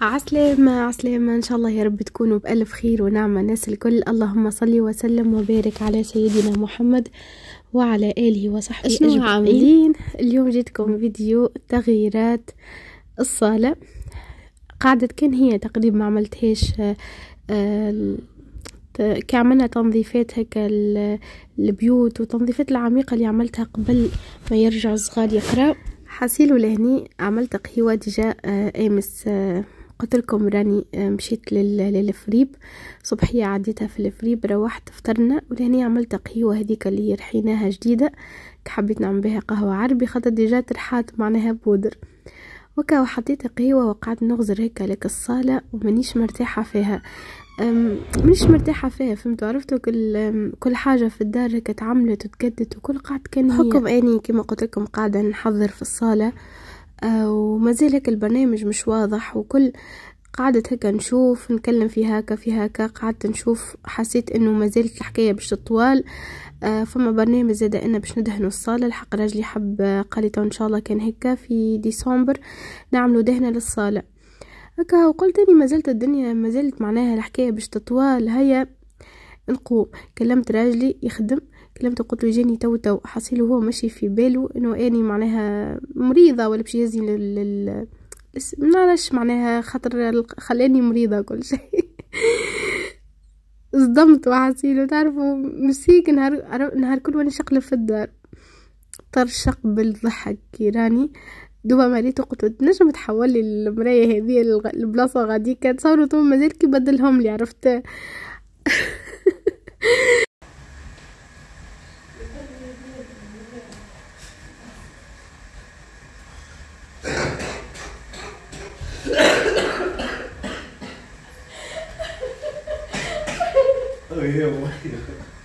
عسلامة عسلامة إن شاء الله يا رب تكونوا بألف خير ونعمة ناس الكل اللهم صل وسلم وبارك على سيدنا محمد وعلى آله وصحبه أجمعين عاملين اليوم جيتكم فيديو تغييرات الصالة قاعدة كان هي تقريبا ما عملتهاش آه، آه، كعملنا تنظيفات هكا البيوت وتنظيفات العميقة اللي عملتها قبل ما يرجع الصغار يقرأ حاسيلو لهني عملت قهوة ديجا آه، آمس آه قلت لكم راني آه، مشيت للفريب صبحية عديتها في الفريب روحت فطرنا ولهني عملت قهوة هذيك اللي رحيناها جديدة حبيت نعمل بها قهوة عربي خاطر ديجا ترحات معناها بودر وكا وحطيت قهوة وقعدت نغزر هيك لك الصالة ومانيش مرتاحة فيها مانيش مرتاحة فيها فهمت عرفتوا كل كل حاجة في الدار هيك تعملت وتجدت وكل قعدت كان بحكم اني كما قلت لكم قاعدة نحضر في الصالة وما زال هيك البرنامج مش واضح وكل قعدت هكا نشوف نكلم في هكا في هكا قعدت نشوف حسيت انه ما زالت الحكايه باش تطوال آه فما برنامج زاد انا باش ندهنوا الصاله الحق راجلي حب آه، قال ان شاء الله كان هكا في ديسمبر نعملوا دهنه للصاله هكا وقلت اني ما زالت الدنيا ما زالت معناها الحكايه باش تطوال هيا نقوم كلمت راجلي يخدم تكلمت وقلت له جاني تو تو حصيله هو ماشي في بالو انه اني معناها مريضه ولا باش يهزني لل ما نعرفش معناها خاطر خلاني مريضه كل شيء صدمت وحصيله تعرفوا مسيك نهار نهار كل وانا شقلب في الدار طرشق بالضحك كي راني دوبا مريت قلت له تنجم تحول لي المرايه هذه البلاصه غاديك تصوروا تو مازال كيبدلهم لي عرفت Oh yeah, why?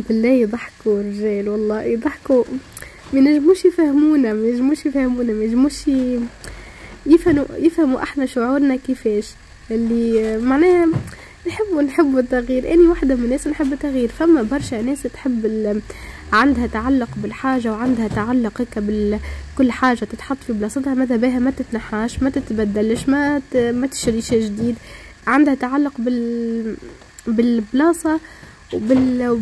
هم بالله يضحكوا الرجال والله يضحكوا ما ينجموش يفهمونا ما ينجموش يفهمونا ما ينجموش يفهموا يفهموا احنا شعورنا كيفاش اللي معناها نحب نحب التغيير اني واحده من الناس نحب التغيير فما برشا ناس تحب عندها تعلق بالحاجه وعندها تعلق هكا بكل حاجه تتحط في بلاصتها ماذا بها ما تتنحاش ما تتبدلش ما ما تشريش جديد عندها تعلق بال بالبلاصه وبال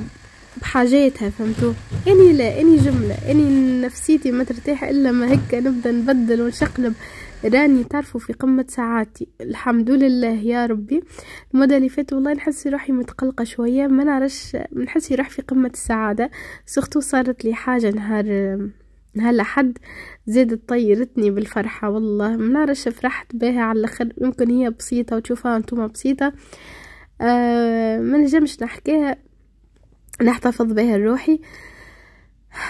بحاجاتها فهمتوا اني لا اني جمله اني نفسيتي ما ترتاح الا ما هكا نبدا نبدل ونشقلب راني تعرفوا في قمة سعادتي الحمد لله يا ربي المدة اللي فاتت والله نحس روحي متقلقة شوية ما نعرفش نحس روحي في قمة السعادة سختو صارت لي حاجة نهار نهار لحد زادت طيرتني بالفرحة والله ما نعرفش فرحت بها على الاخر يمكن هي بسيطة وتشوفها انتم بسيطة آه ما نجمش نحكيها نحتفظ بها لروحي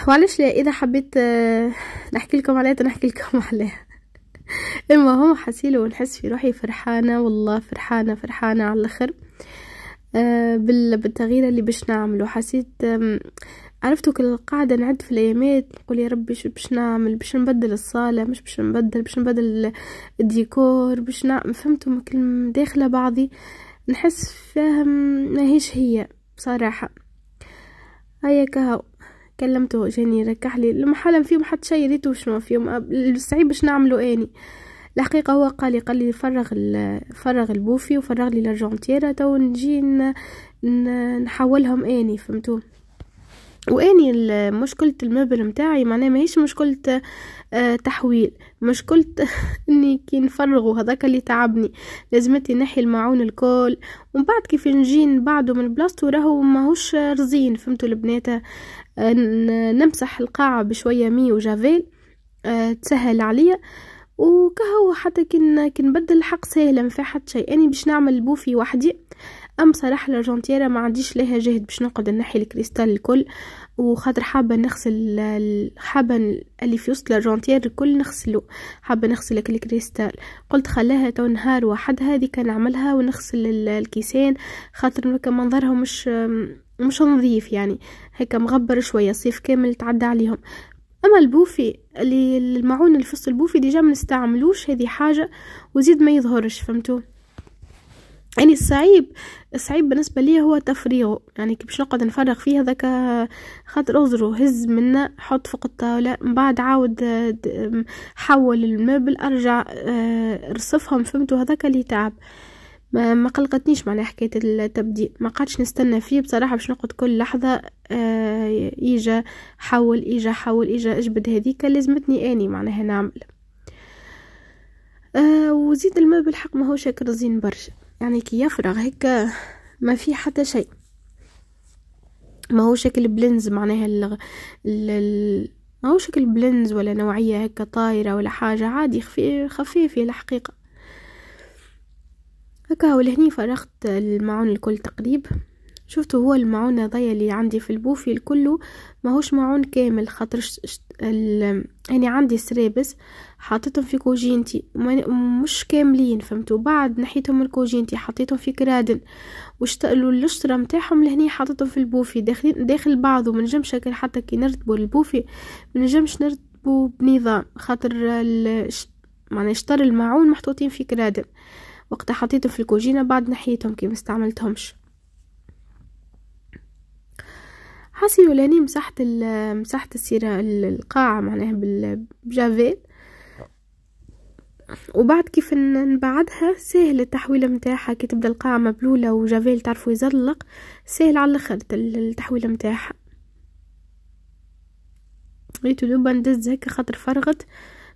معلش اذا حبيت آه، نحكي لكم عليها نحكي لكم عليها اما هو حسيله ونحس في روحي فرحانه والله فرحانه فرحانه على الاخر آه، بالتغيير اللي باش نعمله حسيت عرفتوا كل قاعدة نعد في الأيامات نقول يا ربي شو باش نعمل باش نبدل الصالة مش باش نبدل باش نبدل الديكور باش نعمل فهمتوا كل داخلة بعضي نحس فاهم ماهيش هي بصراحة هيا كهو كلمته جاني ركح لي لما حلم فيهم حتى شي ريتو شنو فيهم الصعيب باش نعملو اني الحقيقه هو قال لي قال لي فرغ فرغ البوفي وفرغ لي لارجونتيرا تو نجي نحولهم اني فهمتو واني مشكلة المبل متاعي معناها ماهيش مشكلة آه، تحويل مشكلة اني كي نفرغو هذاك اللي تعبني لازمتي نحي الماعون الكل ومن بعد كيف نجي بعده من بلاصتو راهو ماهوش رزين فهمتوا البنات آه، نمسح القاعة بشوية مي وجافيل آه، تسهل عليا وكهو حتى كي نبدل الحق سهلا في حد شيء اني باش نعمل بوفي وحدي أما صراحة الأرجنتيرة ما عنديش لها جهد باش نقعد نحي الكريستال الكل وخاطر حابة نغسل حابة اللي في وسط الأرجنتير الكل نغسله حابة نغسل الكريستال قلت خلاها تو نهار واحد هذه كان عملها ونغسل الكيسان خاطر منظرها مش مش نظيف يعني هيك مغبر شوية الصيف كامل تعدى عليهم اما البوفي اللي المعون الفص البوفي ديجا ما نستعملوش هذه حاجه وزيد ما يظهرش فهمتوا يعني الصعيب الصعيب بالنسبة لي هو تفريغه يعني كي باش نقعد نفرغ فيه هذاك خاطر اوزرو هز منا حط فوق الطاولة من بعد عاود حول المبل ارجع آه، رصفهم فهمتو هذاك اللي تعب ما, ما قلقتنيش معناها حكاية التبديل ما قعدش نستنى فيه بصراحة باش نقعد كل لحظة اجا آه، حول اجا حول اجا اجبد هذيك لازمتني اني معناها نعمل آه، وزيد المبل حق ما هو شاكر زين برشا يعني كي يفرغ هيك ما في حتى شيء ما هو شكل بلنز معناها ال ال ما هو شكل بلنز ولا نوعية هكا طايرة ولا حاجة عادي خفيف خفيف الحقيقة هكا ولهني فرغت المعون الكل تقريب شفتوا هو المعون هذايا اللي عندي في البوفي الكله ماهوش معون كامل خاطر يعني عندي سرابس حطيتهم في كوجينتي مش كاملين فهمتوا بعد نحيتهم الكوجينتي حطيتهم في كرادن واشتقلوا اللشترة متاعهم لهني حطيتهم في البوفي داخل, داخل بعضه ما نجمش حتى كي نرتبوا البوفي ما نجمش نرتبوا بنظام خاطر معناها شطر المعون محطوطين في كرادن وقتها حطيتهم في الكوجينه بعد نحيتهم كي ما استعملتهمش حاسي ولاني مسحت مسحت السيرة القاعة معناها بالجافيل وبعد كيف نبعدها سهل التحويلة متاعها كي تبدا القاعة مبلولة وجافيل تعرفوا يزلق سهل على الاخر التحويلة متاعها ريتو دوبا ندز هكا خاطر فرغت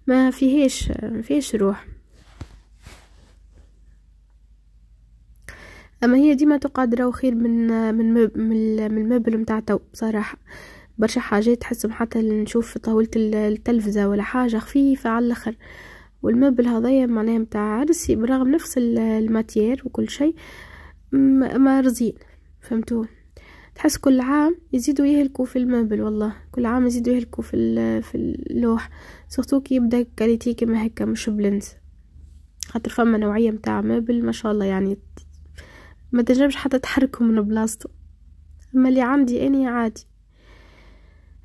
ما فيهاش ما فيهاش روح اما هي ديما تقدر خير من من من المبل متاع تو بصراحه برشا حاجات تحسهم حتى نشوف في طاولة التلفزة ولا حاجة خفيفة على الاخر والمبل هذايا معناه متاع عرسي برغم نفس الماتير وكل شيء ما رزين فهمتوا تحس كل عام يزيدوا يهلكوا في المبل والله كل عام يزيدوا يهلكوا في في اللوح سورتو كي يبدا كاليتي كما هكا مش بلنس خاطر فما نوعيه متاع مبل ما شاء الله يعني ما تنجمش حتى تحركه من بلاصته اما اللي عندي اني عادي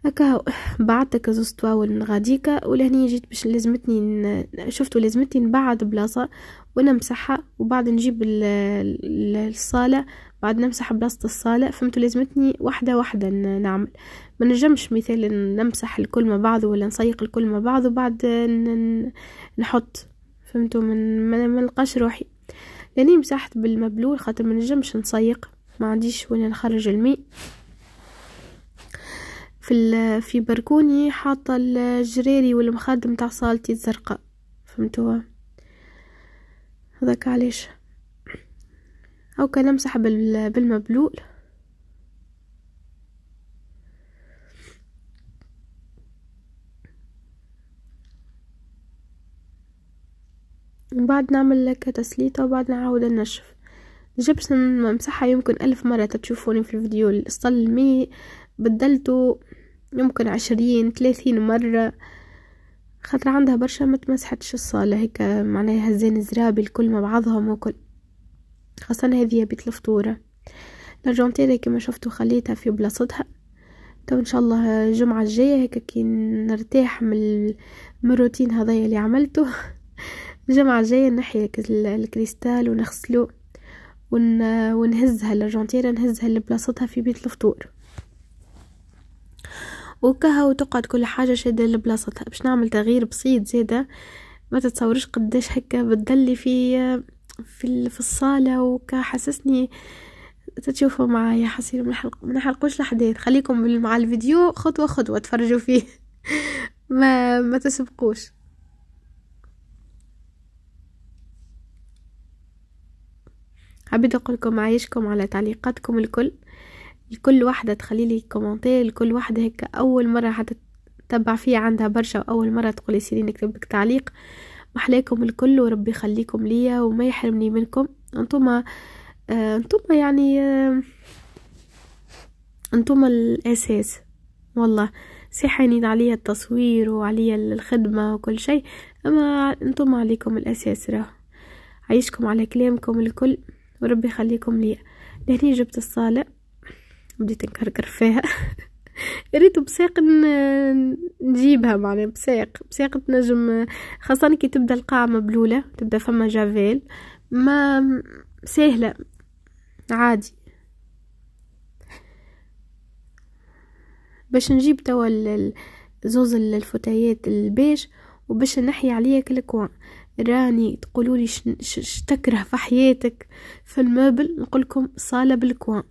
هكا بعتك زوز من غاديكا ولهني جيت باش لازمتني ن... شفتوا لازمتني نبعد بلاصة ونمسحها وبعد نجيب الصالة بعد نمسح بلاصة الصالة فهمتوا لازمتني واحدة واحدة نعمل ما نجمش مثال نمسح الكل مع بعضه ولا نسيق الكل مع بعضه وبعد نحط فهمتوا من ما نلقاش روحي يعني مسحت بالمبلول خاطر ما نجمش نسيق ما عنديش وين نخرج الماء في في بركوني حاطه الجريري والمخدم تاع صالتي الزرقاء فهمتوها هذاك علاش او كان كنمسح بالمبلول وبعد نعمل لك تسليطة وبعد نعاود النشف جبس نمسحها يمكن ألف مرة تشوفوني في الفيديو المي بدلته يمكن عشرين ثلاثين مرة خاطر عندها برشا ما تمسحتش الصالة هيك معناها هزين زرابي الكل مع بعضهم وكل خاصة هذه بيت الفطورة الأرجنتيرة كما شفتوا خليتها في بلاصتها تو ان شاء الله الجمعة الجاية هيك كي نرتاح من الروتين هذايا اللي عملته الجمعة الجاية نحي الكريستال ونغسلو ون... ونهزها للجونتيرة نهزها لبلاصتها في بيت الفطور وكها وتقعد كل حاجة شادة لبلاصتها باش نعمل تغيير بسيط زيادة ما تتصورش قداش هكا بتدلي في في في الصالة وكا حسسني تتشوفوا معايا حسير ما نحلقوش نحرقوش الحديث خليكم مع الفيديو خطوة خطوة تفرجوا فيه ما ما تسبقوش حبيت أقولكم عايشكم على تعليقاتكم الكل لكل واحدة لي كومنتي لكل واحدة هيك أول مرة حتتبع فيها عندها برشا وأول مرة تقولي سيري نكتبلك تعليق محلاكم الكل وربي يخليكم ليا وما يحرمني منكم انتم آه، انتم يعني آه، انتم الاساس والله صحيني عليا التصوير وعليا الخدمة وكل شيء اما انتم عليكم الاساس راه عايشكم على كلامكم الكل وربي يخليكم لي لهني جبت الصالة بديت نكركر فيها ريت بساق نجيبها معناها بساق بساق تنجم خاصة كي تبدا القاعة مبلولة تبدا فما جافيل ما سهلة عادي باش نجيب توا زوز الفتيات البيج وباش نحي عليها كل كوان راني تقولولي ش تكره في حياتك في المبل نقولكم صالة بالكوان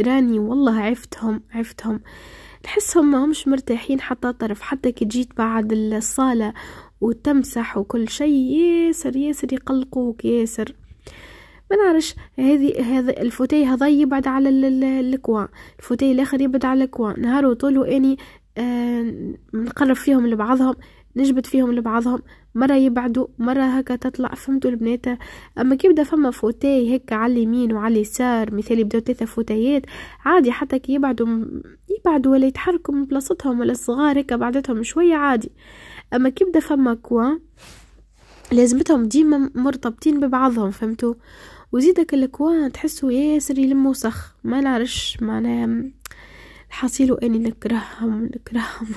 راني والله عفتهم عفتهم نحسهم ما همش مرتاحين حتى طرف حتى كي جيت بعد الصالة وتمسح وكل شيء ياسر ياسر يقلقوك ياسر ما نعرفش هذه هذا الفوتيه هذا يبعد على الكوان الفوتيه الاخر يبعد على الكوان نهار وطول واني آه نقرب فيهم لبعضهم نجبد فيهم لبعضهم مرة يبعدوا مرة هكا تطلع فهمتوا البنات أما كي يبدا فما فوتاي هكا على اليمين وعلى اليسار مثال يبداو ثلاثة فوتايات عادي حتى كي يبعدوا يبعدوا ولا يتحركوا من بلاصتهم ولا الصغار هكا بعدتهم شوية عادي أما كي يبدا فما كوان لازمتهم ديما مرتبطين ببعضهم فهمتوا وزيدك الكوان تحسوا ياسر يلموا سخ ما نعرفش معناها حصيلوا اني نكرههم نكرههم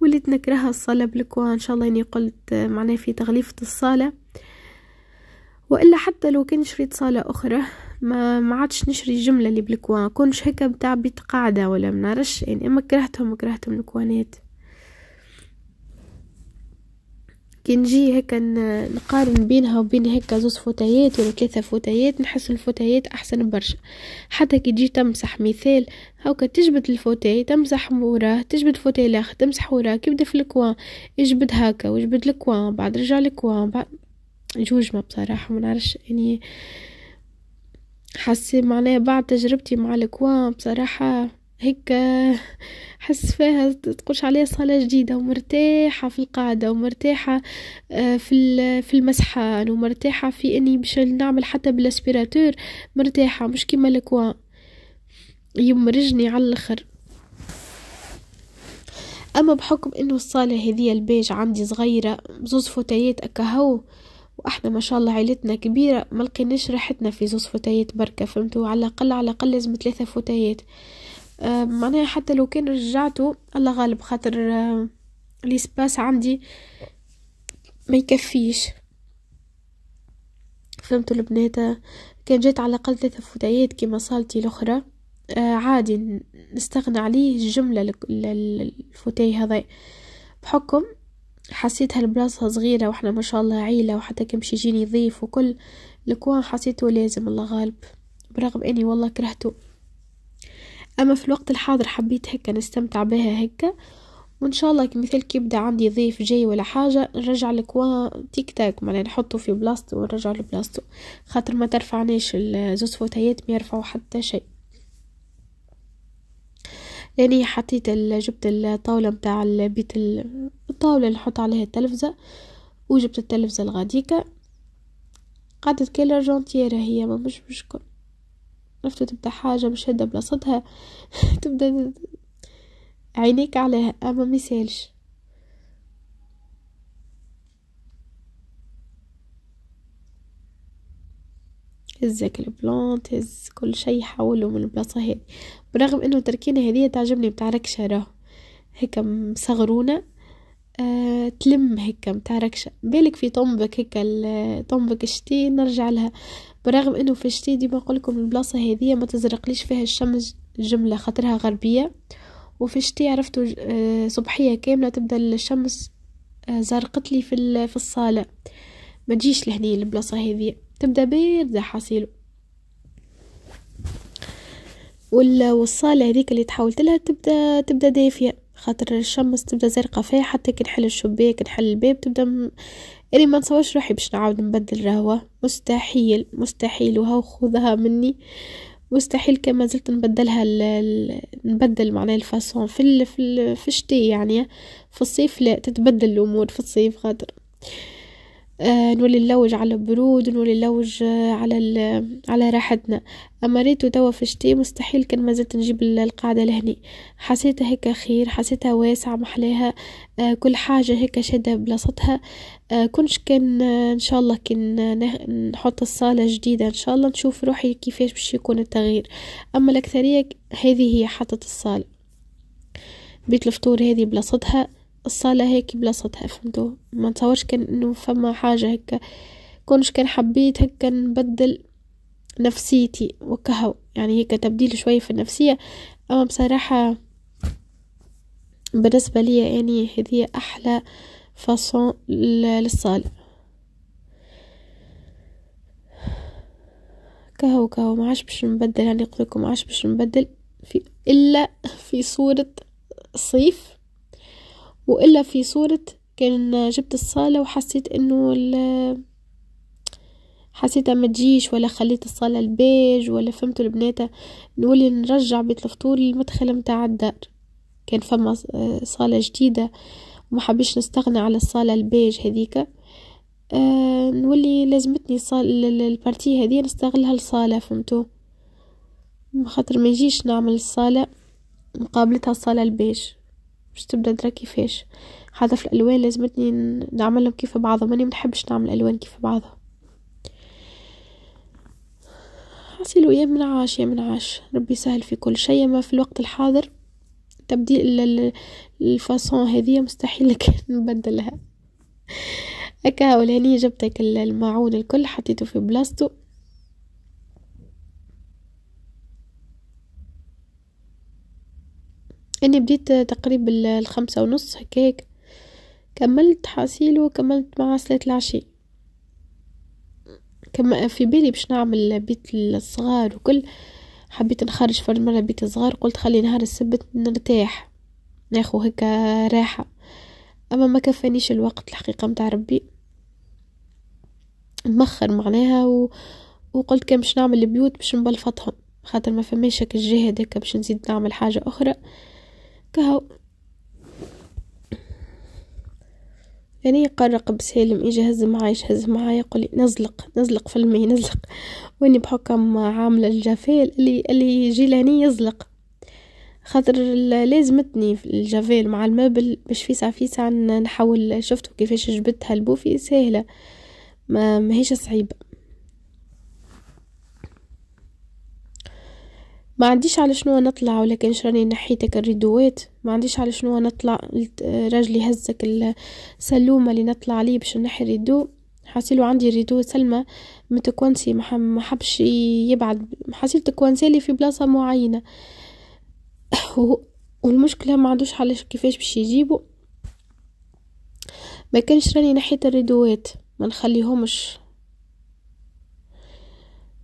وليت نكرهها الصالة بالكوا إن شاء الله إني قلت آه، معناه في تغليفة الصالة وإلا حتى لو كان شريت صالة أخرى ما ما عادش نشري الجملة اللي بالكوان كونش هكا بتاع بيت قاعدة ولا منعرفش يعني إما كرهتهم كرهتهم الكوانات كي نجي هكا نقارن بينها وبين هكا زوز فوتايات ولا ثلاثه فوتايات نحس الفوتايات احسن برشا حتى كي تجي تمسح مثال هاكا تجبد الفوتاي تمسح وراه تجبد فوتاي لاخر تمسح وراه كيبدا في الكوان يجبد هاكا ويجبد الكوان بعد رجع الكوان بعد جوج ما بصراحه ما نعرفش يعني حسي معناه بعد تجربتي مع الكوان بصراحه هيك حس فيها تقولش عليها صالة جديدة ومرتاحة في القعدة ومرتاحة آه، في في المسحان ومرتاحة في اني باش نعمل حتى بالاسبيراتور مرتاحة مش كيما الكوان يمرجني على الاخر اما بحكم انه الصالة هذه البيج عندي صغيرة زوز فتيات اكهو واحنا ما شاء الله عيلتنا كبيرة ما لقيناش راحتنا في زوز فتيات بركة فهمتوا على الاقل على الاقل لازم ثلاثة فتيات آه، معناها حتى لو كان رجعته الله غالب خاطر آه، الاسباس عندي ما يكفيش فهمتوا البنات كان جات على الاقل ثلاثة فتيات كما صالتي الاخرى آه عادي نستغنى عليه الجملة الفوتاي هذا بحكم حسيتها البلاصة صغيرة واحنا ما شاء الله عيلة وحتى كمش يجيني ضيف وكل الكوان حسيته لازم الله غالب برغم اني والله كرهته أما في الوقت الحاضر حبيت هكا نستمتع بها هكا وإن شاء الله مثل كي يبدا عندي ضيف جاي ولا حاجة نرجع لك تيك تاك معناها نحطه في بلاصتو ونرجع لبلاصتو خاطر ما ترفعناش الزوز فوتيات ما يرفعوا حتى شيء يعني حطيت جبت الطاولة متاع البيت الطاولة اللي نحط عليها التلفزة وجبت التلفزة الغاديكا قعدت كيلر جونتيرة هي ما مش مشكل عرفتوا تبدا حاجه مش هدا بلاصتها تبدا عينيك عليها اما ما يسالش هزك البلانت هز كل شيء حوله من البلاصه هذه برغم انه تركينا هذه تعجبني بتاع ركشه راه هيك مصغرونا أه تلم هيك متاع ركشه بالك في طنبك هيك طنبك الشتي نرجع لها برغم انه في الشتاء ديما لكم البلاصه هذه ما تزرقليش فيها الشمس جمله خاطرها غربيه وفي الشتاء عرفتوا آه، صبحيه كامله تبدا الشمس آه، زرقت لي في في الصاله ما تجيش لهني البلاصه هذه تبدا بارده حصيله والصاله هذيك اللي تحولت لها تبدا تبدا دافيه خاطر الشمس تبدا زرقه فيها حتى كي نحل الشباك نحل الباب تبدا اللي ما نصورش روحي باش نعاود نبدل رهوة مستحيل مستحيل وهو خذها مني مستحيل كما زلت نبدلها ل... نبدل معناها الفاسون في ال في, ال في الشتي يعني في الصيف لا تتبدل الامور في الصيف خاطر آه، نولي نلوج على البرود نولي نلوج آه، على على راحتنا اما ريتو توا في الشتي مستحيل كان مازلت نجيب القاعده لهني حسيتها هيك خير حسيتها واسعه محلاها آه، كل حاجه هيك شاده بلاصتها كنش كان ان شاء الله كان نحط الصاله جديده ان شاء الله نشوف روحي كيفاش باش يكون التغيير اما الاكثريه هذه هي حطت الصاله بيت الفطور هذه بلاصتها الصالة هيك بلاصتها فهمتوا ما نتصورش كان انه فما حاجة هيك كونش كان حبيت هيك نبدل نفسيتي وكهو يعني هيك تبديل شوي في النفسية اما بصراحة بالنسبة لي يعني هذه احلى فاصون للصالة كهو كهو ما عادش باش نبدل يعني قلت لكم ما عادش باش نبدل في الا في صورة صيف وإلا في صورة كان جبت الصالة وحسيت إنه حسيتها ما تجيش ولا خليت الصالة البيج ولا فهمت البنات نولي نرجع بيت الفطور للمدخل متاع الدار كان فما صالة جديدة وما حبيش نستغنى على الصالة البيج هذيك آه نولي لازمتني البارتي هذه نستغلها الصالة فهمتو خاطر ما يجيش نعمل الصالة مقابلتها الصالة البيج باش تبدا درا كيفاش حتى في الالوان لازمتني نعملهم كيف بعضهم ماني منحبش نعمل الوان كيف بعضها حاصلوا يا من عاش يا من عاش ربي يسهل في كل شيء ما في الوقت الحاضر تبديل الفاسون هذه مستحيل نبدلها هكا ولاني جبتك الماعون الكل حطيته في بلاصته اني يعني بديت تقريب الخمسة ونص هكاك كملت حاصيل وكملت مع صلاة العشاء كما في بالي باش نعمل بيت الصغار وكل حبيت نخرج فرد مرة بيت الصغار قلت خلي نهار السبت نرتاح ناخو هكا راحة أما ما كفانيش الوقت الحقيقة متاع ربي مخر معناها و... وقلت كان باش نعمل البيوت باش نبلفطهم خاطر ما فماش هكا الجهد هكا باش نزيد نعمل حاجة أخرى كهو يعني قرق بسالم يجي هز معايا يشهز معايا يقولي نزلق نزلق في الماء نزلق واني بحكم عاملة الجفال اللي اللي يجي لهني يزلق خاطر لازمتني الجافيل مع المبل باش فيسع فيسع نحول شفتو كيفاش جبتها البوفي سهلة ما ماهيش صعيبة ما عنديش على شنو نطلع ولكن راني نحيتك الريدوات ما عنديش على شنو نطلع آه، راجلي هزك السلومه اللي نطلع عليه باش نحي الريدو حاسيلو عندي الريدو سلمى متكونسي ما حبش يبعد حاسيل لي في بلاصه معينه والمشكله ما عندوش على كيفاش باش يجيبو ما كانش راني نحيت الريدوات ما نخليهمش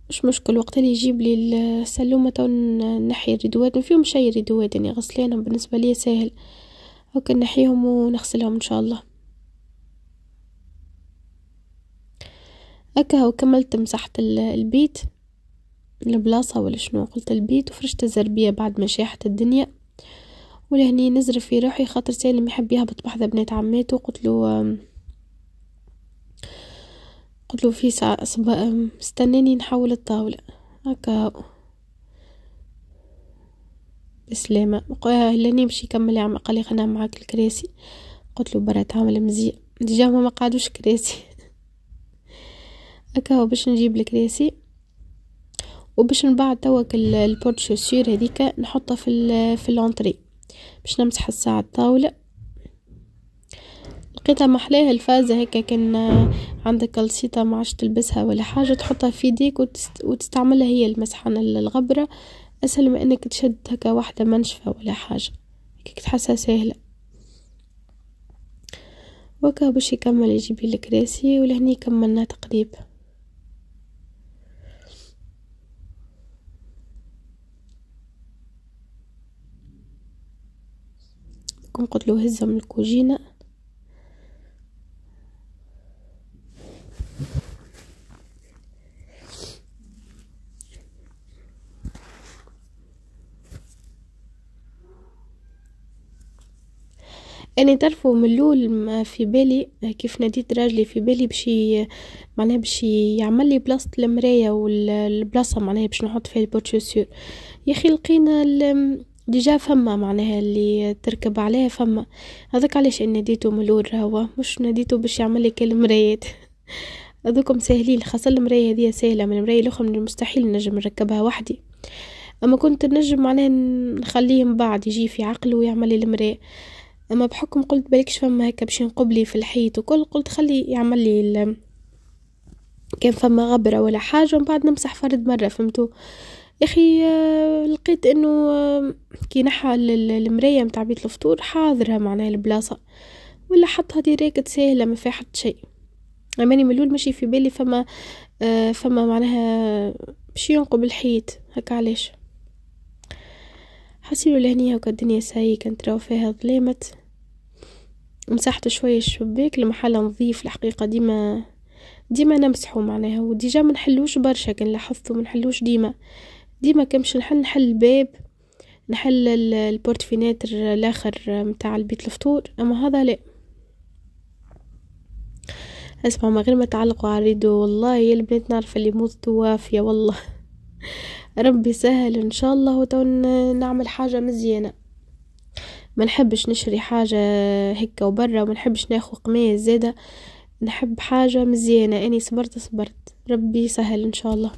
مش مشكل وقت اللي يجيب لي السلومة تو نحي الردوات ما فيهم شي الردوات يعني غسلانهم بالنسبة لي ساهل هكا نحيهم ونغسلهم ان شاء الله هكا وكملت مسحت البيت البلاصة ولا شنو قلت البيت وفرشت الزربية بعد ما شاحت الدنيا ولهني نزرف في روحي خاطر سالم يحب يهبط بحذا بنات عماتو قلت له قلت له في ساعة استناني نحول الطاولة هكا بسلامة لا نمشي كمل يا عم قال لي خنا معاك الكراسي قلت له برا تعمل مزية ديجا هما ما قعدوش كراسي هكا باش نجيب الكراسي وباش من بعد توك البورتشوسير هذيك نحطها في في لونتري باش نمسح الساعة الطاولة لقيتها محلاها الفازة هكا كان عندك لسيطة ما عادش تلبسها ولا حاجة تحطها في يديك وتست... وتستعملها هي المسحن الغبرة أسهل ما أنك تشد هكا واحدة منشفة ولا حاجة هكاك تحسها سهلة وكا باش يكمل يجيب الكراسي ولهني كملنا تقريب كون قلت له هزهم الكوجينه انا تعرفوا من الاول في بالي كيف ناديت راجلي في بالي بشي معناها باش يعمل لي بلاصه المرايه والبلاصه معناها باش نحط فيها البورتشوسور يا اخي لقينا ديجا فما معناها اللي تركب عليها فما هذاك علاش ناديته من الاول هو مش ناديته باش يعمل لك المرايات هذوكم ساهلين خاصة المراية هذه سهلة من المراية الأخرى من المستحيل نجم نركبها وحدي أما كنت نجم معناها نخليه من بعد يجي في عقله ويعمل المراية اما بحكم قلت بالكش فما هكا باش ينقبلي في الحيط وكل قلت خلي يعمل لي كان فما غبرة ولا حاجة ومن بعد نمسح فرد مرة فهمتو يا اخي آه، لقيت انه آه، كي نحى المراية متاع بيت الفطور حاضرها معناها البلاصة ولا حطها ديريكت سهلة ما فيها حتى شيء ماني من الاول ماشي في بالي فما آه، فما معناها باش ينقب الحيط هكا علاش حسيلو لهنية وكالدنيا الدنيا ساي كانت راو فيها ظلمت مسحت شوية الشباك المحل نظيف الحقيقة ديما ديما نمسحو معناها وديجا ما نحلوش برشا كان لاحظتو ما نحلوش ديما ديما كنمشي نحل نحل الباب نحل البورت فيناتر الاخر متاع البيت الفطور اما هذا لا اسمع ما غير ما تعلقوا على الريدو والله يا البنات نعرف اللي موت وافيه والله ربي سهل ان شاء الله وتو نعمل حاجه مزيانه ما نحبش نشري حاجة هكا وبرا وما نحبش ناخذ قماش زادة نحب حاجة مزيانة اني صبرت صبرت ربي يسهل ان شاء الله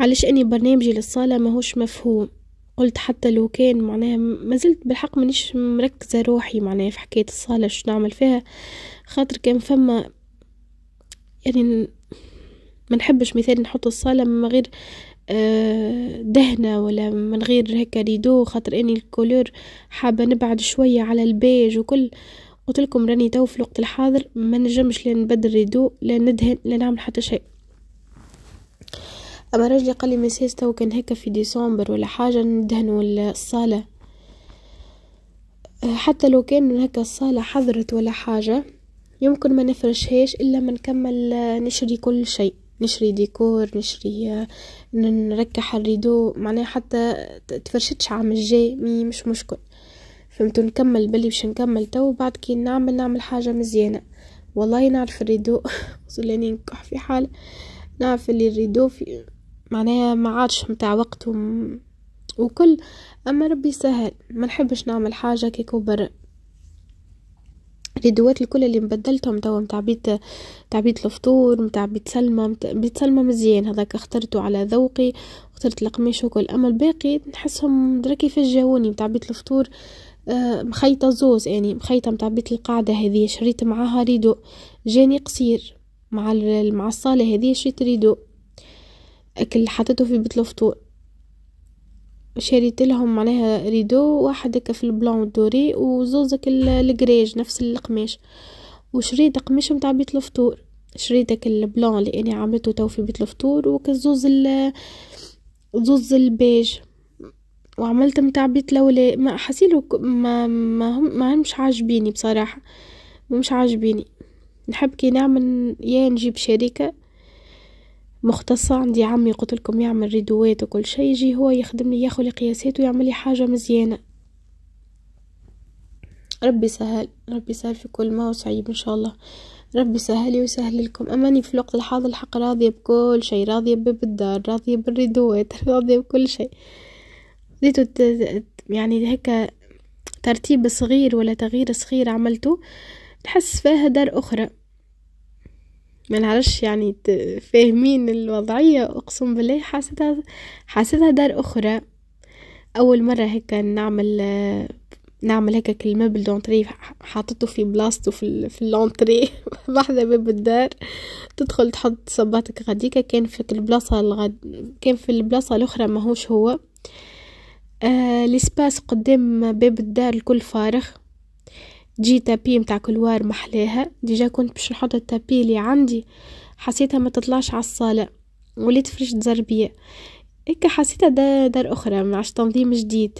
علاش اني برنامجي للصالة ماهوش مفهوم قلت حتى لو كان معناها ما زلت بالحق مانيش مركزة روحي معناها في حكاية الصالة شو نعمل فيها خاطر كان فما يعني ما نحبش مثال نحط الصالة من غير آه، دهنة ولا من غير هكا ريدو خاطر اني الكولور حابة نبعد شوية على البيج وكل قلت لكم راني تو في الوقت الحاضر ما نجمش لا نبدل ريدو لا ندهن لا نعمل حتى شيء اما راجلي قال لي مسيس تو كان هكا في ديسمبر ولا حاجه ولا الصاله آه، حتى لو كان هكا الصاله حضرت ولا حاجه يمكن ما نفرشهاش الا ما نكمل آه، نشري كل شيء نشري ديكور نشري نركح الريدو معناها حتى تفرشتش عام الجاي مش مشكل فهمتوا نكمل بلي باش نكمل تو بعد كي نعمل نعمل حاجه مزيانه والله نعرف الريدو وصلني نكح في حال نعرف اللي الريدو في معناها ما عادش متاع وقت وكل اما ربي سهل ما نحبش نعمل حاجه كيكو برا الادوات الكل اللي مبدلتهم توا متاع بيت متاع بيت الفطور متاع بيت سلمى متاع بيت سلمى مزيان هذاك اخترته على ذوقي اخترت القماش وكل اما الباقي نحسهم دركي جاوني متاع بيت الفطور آه، مخيطة زوز يعني مخيطة متاع بيت القاعدة هذه شريت معاها ريدو جاني قصير مع مع الصالة هذه شريت ريدو أكل حطيته في بيت الفطور شريت لهم معناها ريدو واحد هكا في البلون دوري وزوزك الجريج نفس القماش وشريت قماش متاع بيت الفطور شريت هكا البلون اللي انا عملته تو في بيت الفطور وكزوز ال زوز البيج وعملت متاع بيت لولا ما حسيلو ما ما هم ما همش عاجبيني بصراحه مش عاجبيني نحب كي نعمل يا نجيب شركه مختصة عندي عمي قلتلكم يعمل ريدوات وكل شيء يجي هو يخدم لي ياخذ قياسات ويعمل لي حاجة مزيانة ربي سهل ربي سهل في كل ما وصعيب ان شاء الله ربي سهل ويسهل لكم اماني في الوقت الحاضر الحق راضيه بكل شيء راضيه بباب الدار راضيه بالريدوات راضيه بكل شيء ريتو يعني هكا ترتيب صغير ولا تغيير صغير عملته تحس فيها دار اخرى ما نعرفش يعني فاهمين الوضعية أقسم بالله حسيتها حسيتها دار أخرى أول مرة هيك نعمل نعمل هيك المبل دونتري حاطته في بلاصته في في اللونتري بحذا باب الدار تدخل تحط صباتك غديكا كان في البلاصة الغد كان في البلاصة الأخرى ماهوش هو آه لسباس قدام باب الدار الكل فارغ جي تابي متاع كلوار محلاها ديجا كنت باش نحط التابي اللي عندي حسيتها ما تطلعش على الصاله وليت فرش زربيه هيك حسيتها دا دار اخرى معش تنظيم جديد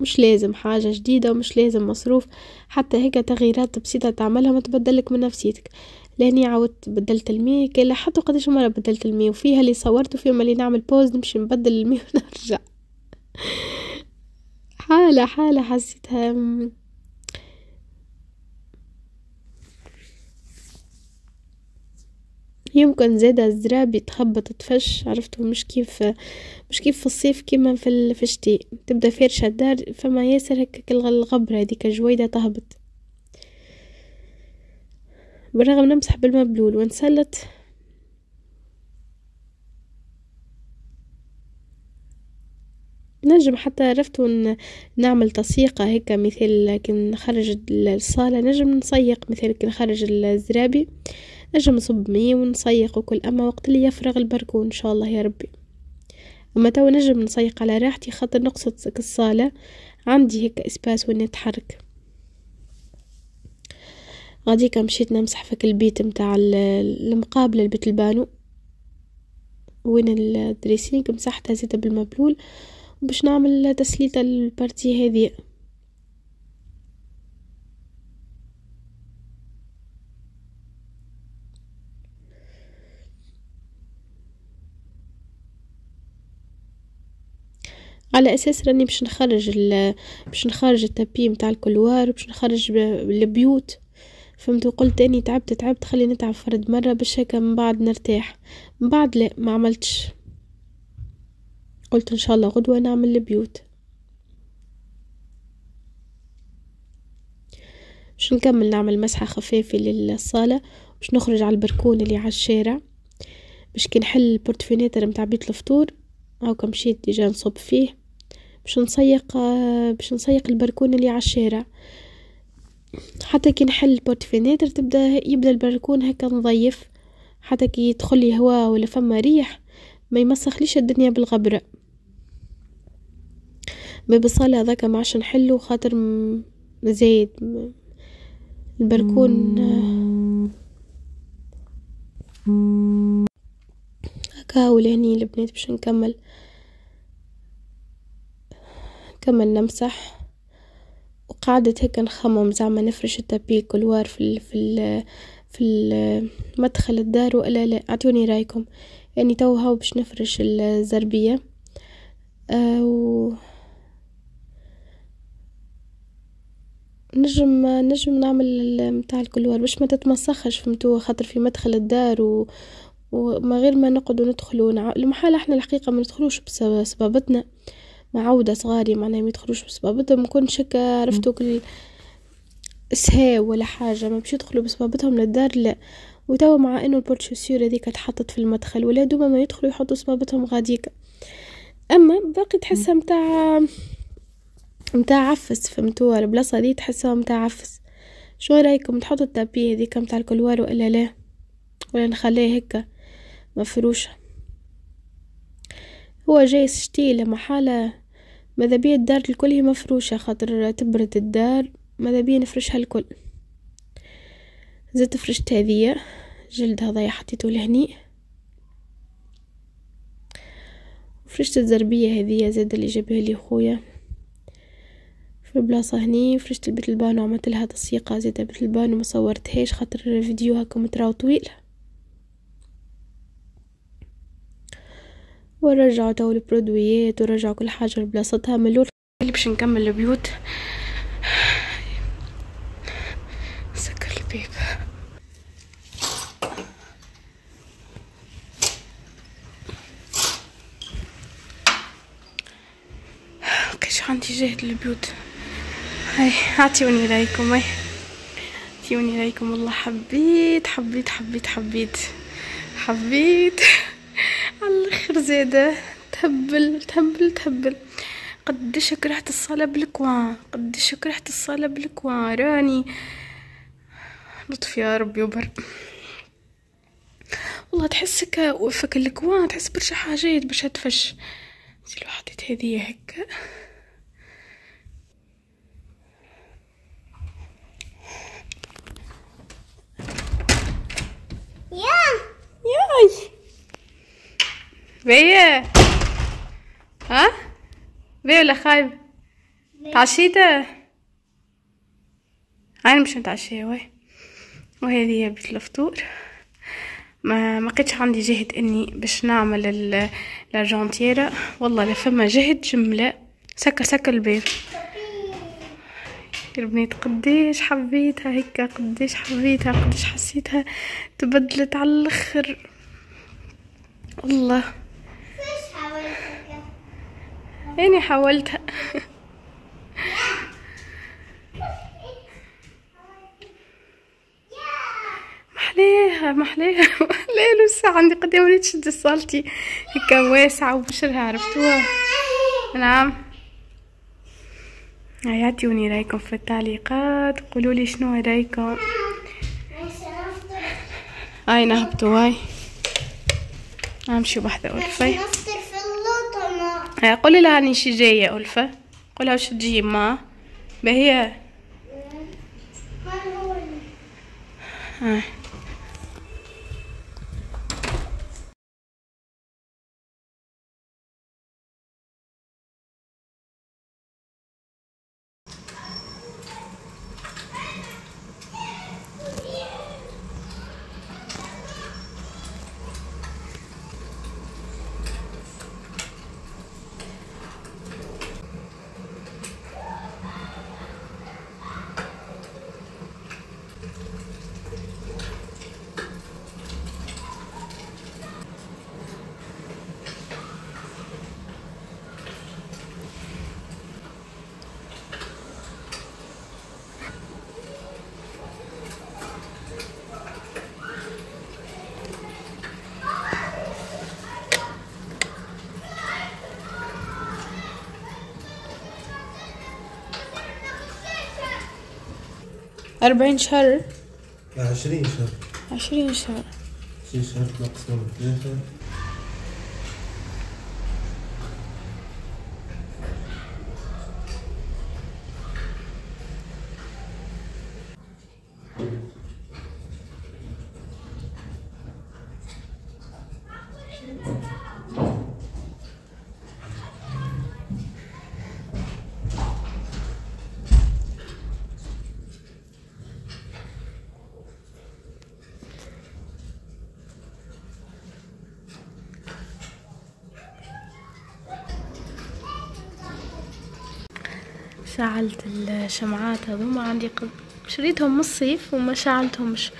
مش لازم حاجه جديده ومش لازم مصروف حتى هيك تغييرات بسيطه تعملها ما تبدلك من نفسيتك لاني عاودت بدلت المي كلا حتى قداش مره بدلت المي وفيها اللي صورت وفيها اللي نعمل بوز نمشي نبدل المي ونرجع حاله حاله حسيتها يمكن زادا الزرابي تخبط تفش عرفتوا مش كيف مش كيف في الصيف كيما في, الشتاء تبدا فرشة الدار فما ياسر هكاك الغبرة هذيك جويدة تهبط بالرغم نمسح بالمبلول ونسلت نجم حتى عرفت نعمل تسيقة هيك مثل كي نخرج الصالة نجم نسيق مثل كي نخرج الزرابي نجم نصب مي ونسيق وكل أما وقت اللي يفرغ البركون إن شاء الله يا ربي أما توا نجم نسيق على راحتي خاطر نقصد الصالة عندي هيك إسباس وين نتحرك غاديكا مشيت نمسح فك البيت متاع المقابلة البيت البانو وين الدريسينغ مسحتها زيت بالمبلول باش نعمل تسليطة البارتي هذه على اساس راني باش نخرج باش نخرج التابي نتاع الكلوار باش نخرج البيوت فهمت وقلت اني تعبت تعبت خلي نتعب فرد مره باش هكا من بعد نرتاح من بعد لا ما عملتش قلت ان شاء الله غدوه نعمل البيوت باش نكمل نعمل مسحه خفيفه للصاله باش نخرج على البركون اللي على الشارع باش كي نحل البورتفينيتر نتاع بيت الفطور هاكا مشيت ديجا نصب فيه باش نسيق باش نسيق البركون اللي على الشارع حتى كي نحل البورتفينيتر تبدا يبدا البركون هكا نظيف حتى كي يدخل لي هواء ولا فما ريح ما يمسخليش الدنيا بالغبره باب الصاله هذاك ما عادش نحلو خاطر زايد البركون هكا ولهني البنات باش نكمل كمل نمسح وقعدت هيك نخمم زعما نفرش التابي والوار في ال في ال في مدخل الدار ولا لا اعطوني رايكم يعني تو هاو باش نفرش الزربيه آه و نجم نجم نعمل متاع الكلوار باش ما تتمسخش فهمتوا خاطر في مدخل الدار و وما غير ما نقعدوا ندخلوا المحال احنا الحقيقه ما ندخلوش بسبابتنا معودة صغاري معناها ما يدخلوش بصبابتهم كنت شكا عرفتو كل سهاي ولا حاجة ما باش يدخلوا بصبابتهم للدار لا وتوا مع انه البورتشوسيور هذيك تحطت في المدخل ولا دوما ما يدخلوا يحطوا صبابتهم غاديك اما باقي تحسها متاع متاع عفس فهمتوا البلاصة دي تحسها متاع عفس شو رايكم تحطوا التابي هذيك متاع الكلوار ولا لا ولا نخليه هكا مفروشة هو جاي شتي محاله ماذا بيا الدار الكل هي مفروشة خاطر تبرد الدار ماذا بيا نفرشها الكل زدت فرشت هذية جلد هذايا حطيته لهني فرشت الزربية هذية زاد اللي جابها لي خويا في البلاصة هني فرشت البيت البانو عملت لها تصيقة زيادة بيت البانو وما صورتهاش خاطر الفيديو هاكم تراو طويل ورجعوا تو البرودويات ورجعوا كل حاجه لبلاصتها ملول اللي باش نكمل البيوت سكر البيب كاش عندي جهد البيوت هاي اعطيوني رايكم هاي اعطيوني رايكم والله حبيت حبيت حبيت حبيت حبيت كتر زاده تهبل تهبل تهبل قداش كرهت الصلاة بالكوان قداش كرهت الصلاة بالكوان راني لطف يا ربي وبر والله تحسك وفك الكوان تحس برشا حاجات باش تفش نسي لو حطيت هذه هكا يا ياي بيه ها بيه ولا خايب تعشيته انا مش متعشيه وي وهذه بيت الفطور ما ما قيتش عندي جهد اني باش نعمل لا والله لا فما جهد جمله سكر سكر الباب بنيت قديش حبيتها هيك قديش حبيتها قديش حسيتها تبدلت على الاخر الله اني حولتها محليها محليها محليها لسه عندي قد وليت شد صالتي هيك واسعة وبشرها عرفتوها نعم عياتوني رايكم في التعليقات قولوا لي شنو رايكم هاي نهبتوا هاي امشي بحذا ولفي آه، قولي لها اني شي جاية ألفة قولها وش تجي ما باهي هاي آه. أربعين شهر عشرين شهر عشرين شهر عشرين شهر ناقص 18 شعلت الشمعات هذوما عندي قد شريتهم من الصيف وما شعلتهمش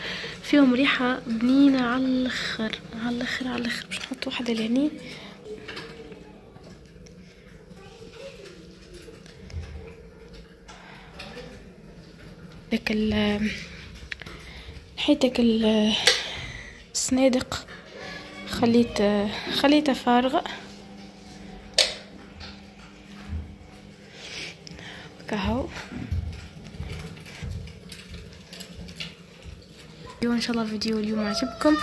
فيهم ريحة بنينة على الاخر على الاخر على الاخر باش نحط واحدة لهني داك ال حيتك السنادق خليت خليتها فارغه شاء الله فيديو اليوم عجبكم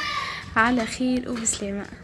على خير وبسلامه